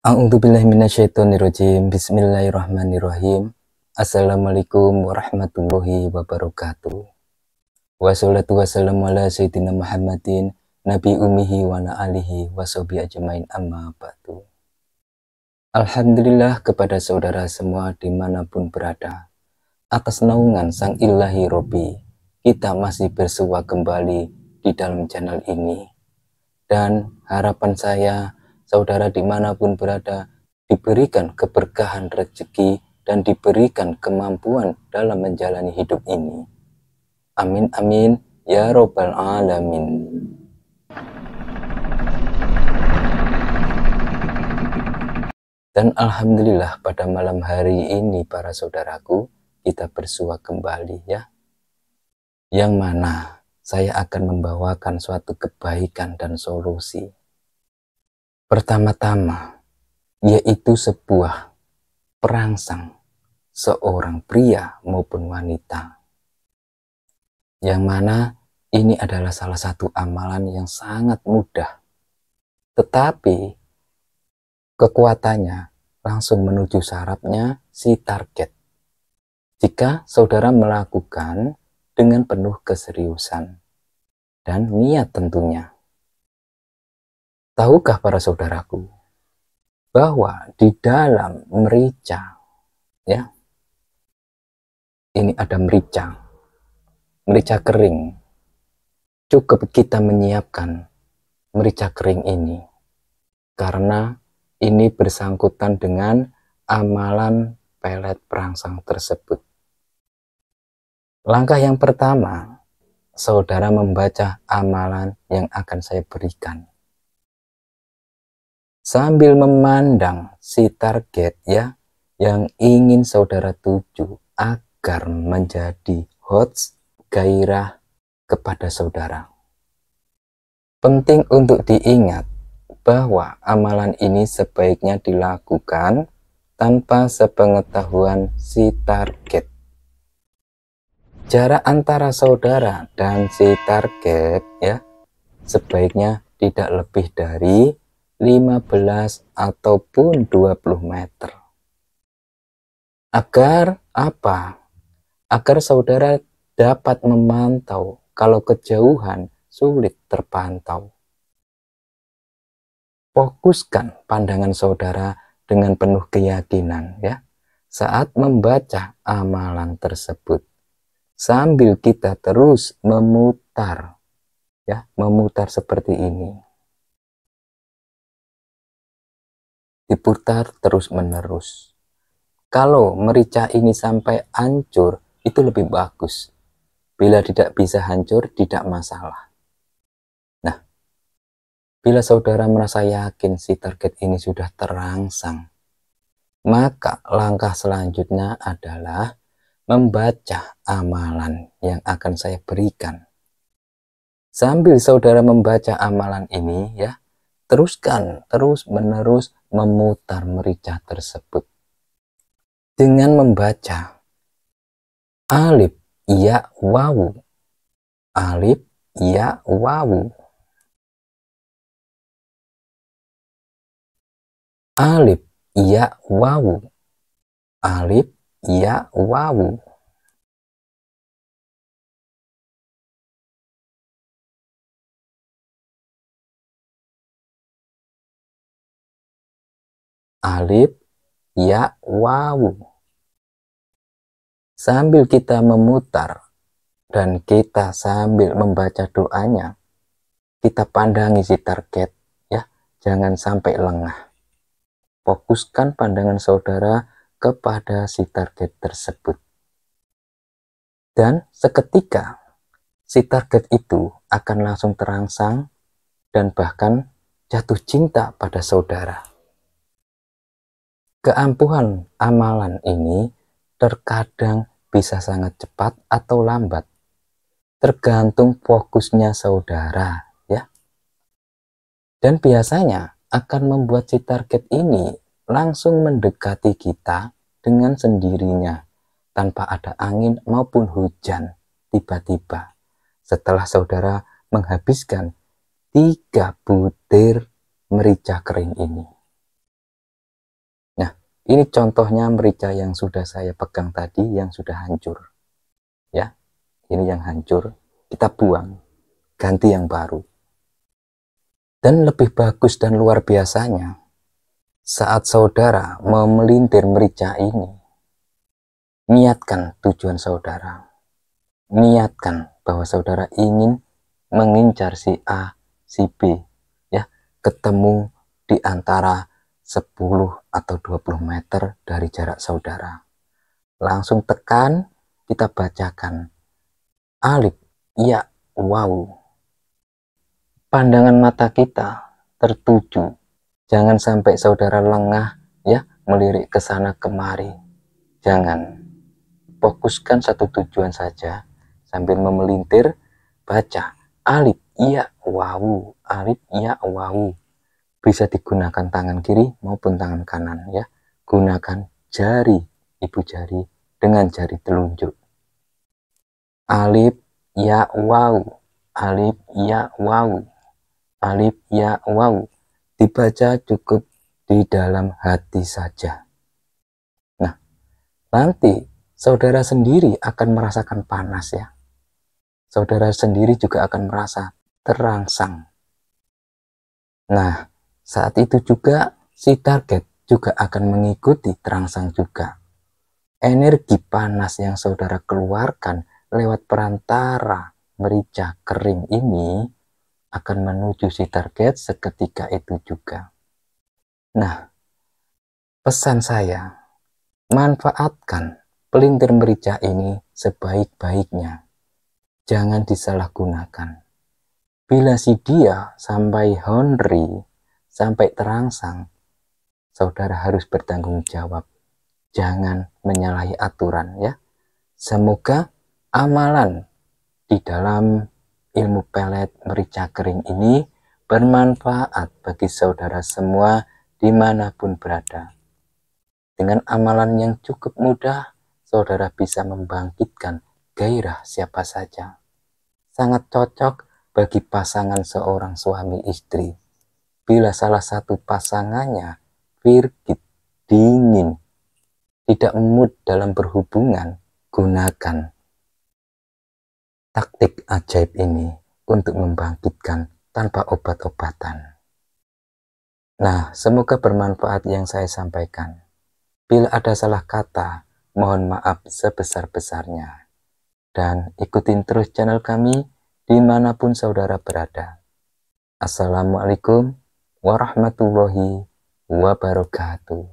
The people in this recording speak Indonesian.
A'udzubillahiminasyaitonirrojim Bismillahirrahmanirrahim Assalamualaikum warahmatullahi wabarakatuh Wassalatu wassalamu ala sayyidina Muhammadin Nabi umihi wa na wa ajmain amma Alhamdulillah kepada saudara semua dimanapun berada Atas naungan sang ilahi robi Kita masih bersua kembali di dalam channel ini Dan harapan saya saudara dimanapun berada, diberikan keberkahan rezeki dan diberikan kemampuan dalam menjalani hidup ini. Amin amin ya robbal alamin. Dan alhamdulillah pada malam hari ini para saudaraku kita bersua kembali ya. Yang mana saya akan membawakan suatu kebaikan dan solusi Pertama-tama, yaitu sebuah perangsang seorang pria maupun wanita. Yang mana ini adalah salah satu amalan yang sangat mudah. Tetapi kekuatannya langsung menuju sarapnya si target. Jika saudara melakukan dengan penuh keseriusan dan niat tentunya. Tahukah para saudaraku bahwa di dalam merica ya ini ada merica merica kering cukup kita menyiapkan merica kering ini karena ini bersangkutan dengan amalan pelet perangsang tersebut langkah yang pertama saudara membaca amalan yang akan saya berikan sambil memandang si target ya yang ingin saudara tuju agar menjadi hot gairah kepada saudara. Penting untuk diingat bahwa amalan ini sebaiknya dilakukan tanpa sepengetahuan si target. Jarak antara saudara dan si target ya sebaiknya tidak lebih dari 15 ataupun 20 meter. Agar apa? Agar saudara dapat memantau kalau kejauhan sulit terpantau. Fokuskan pandangan saudara dengan penuh keyakinan ya saat membaca amalan tersebut sambil kita terus memutar ya memutar seperti ini diputar terus-menerus. Kalau merica ini sampai hancur, itu lebih bagus. Bila tidak bisa hancur, tidak masalah. Nah, bila saudara merasa yakin si target ini sudah terangsang, maka langkah selanjutnya adalah membaca amalan yang akan saya berikan. Sambil saudara membaca amalan ini ya, teruskan terus menerus memutar merica tersebut dengan membaca alif ya wawu alif ya wawu alif ya wawu alif ya wawu alif, ya, wawu. Sambil kita memutar dan kita sambil membaca doanya, kita pandangi si target ya, jangan sampai lengah. Fokuskan pandangan saudara kepada si target tersebut. Dan seketika si target itu akan langsung terangsang dan bahkan jatuh cinta pada saudara. Keampuhan amalan ini terkadang bisa sangat cepat atau lambat, tergantung fokusnya saudara, ya. Dan biasanya akan membuat si target ini langsung mendekati kita dengan sendirinya, tanpa ada angin maupun hujan tiba-tiba. Setelah saudara menghabiskan tiga butir merica kering ini. Ini contohnya merica yang sudah saya pegang tadi yang sudah hancur. Ya. Ini yang hancur, kita buang, ganti yang baru. Dan lebih bagus dan luar biasanya, saat saudara memelintir merica ini, niatkan tujuan saudara. Niatkan bahwa saudara ingin mengincar si A, si B, ya, ketemu di antara 10 atau 20 meter dari jarak saudara. Langsung tekan, kita bacakan. Alif, ya, wow. Pandangan mata kita tertuju. Jangan sampai saudara lengah ya melirik ke sana kemari. Jangan. Fokuskan satu tujuan saja sambil memelintir baca alif ya wow. alif ya wow bisa digunakan tangan kiri maupun tangan kanan ya. Gunakan jari ibu jari dengan jari telunjuk. Alif ya wow alif ya wow alif ya wow Dibaca cukup di dalam hati saja. Nah, nanti saudara sendiri akan merasakan panas ya. Saudara sendiri juga akan merasa terangsang. Nah, saat itu juga si target juga akan mengikuti terangsang juga. Energi panas yang saudara keluarkan lewat perantara merica kering ini akan menuju si target seketika itu juga. Nah, pesan saya, manfaatkan pelintir merica ini sebaik-baiknya. Jangan disalahgunakan. Bila si dia sampai honri sampai terangsang, saudara harus bertanggung jawab. Jangan menyalahi aturan ya. Semoga amalan di dalam ilmu pelet merica kering ini bermanfaat bagi saudara semua dimanapun berada. Dengan amalan yang cukup mudah, saudara bisa membangkitkan gairah siapa saja. Sangat cocok bagi pasangan seorang suami istri bila salah satu pasangannya virgit, dingin, tidak mood dalam berhubungan, gunakan taktik ajaib ini untuk membangkitkan tanpa obat-obatan. Nah, semoga bermanfaat yang saya sampaikan. Bila ada salah kata, mohon maaf sebesar-besarnya. Dan ikutin terus channel kami dimanapun saudara berada. Assalamualaikum warahmatullahi wabarakatuh.